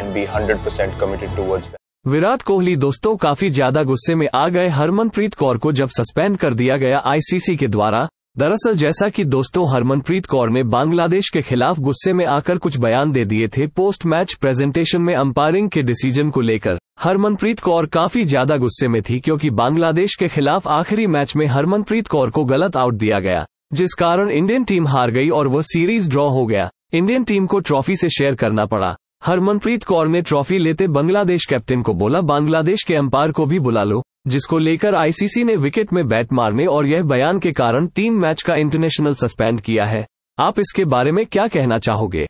and be hundred percent committed towards Virat Kohli दोस्तों काफी ज्यादा गुस्से में आ गए हरमनप्रीत कौर को जब सस्पेंड कर दिया गया आईसीसी के द्वारा दरअसल जैसा कि दोस्तों हरमनप्रीत कौर ने बांग्लादेश के खिलाफ गुस्से में आकर कुछ बयान दे दिए थे पोस्ट मैच प्रेजेंटेशन में अंपायरिंग के डिसीजन को लेकर हरमनप्रीत कौर काफी ज्यादा गुस्से में थी क्योंकि बांग्लादेश के खिलाफ आखिरी मैच में हरमनप्रीत कौर को गलत आउट दिया गया जिस कारण इंडियन टीम हार गई और वह सीरीज ड्रॉ हो गया इंडियन टीम को ट्रॉफी से शेयर करना पड़ा हरमनप्रीत कौर ने ट्रॉफी लेते बांग्लादेश कैप्टन को बोला बांग्लादेश के अंपायर को भी बुला लो जिसको लेकर आईसीसी ने विकेट में बैट मारने और यह बयान के कारण तीन मैच का इंटरनेशनल सस्पेंड किया है आप इसके बारे में क्या कहना चाहोगे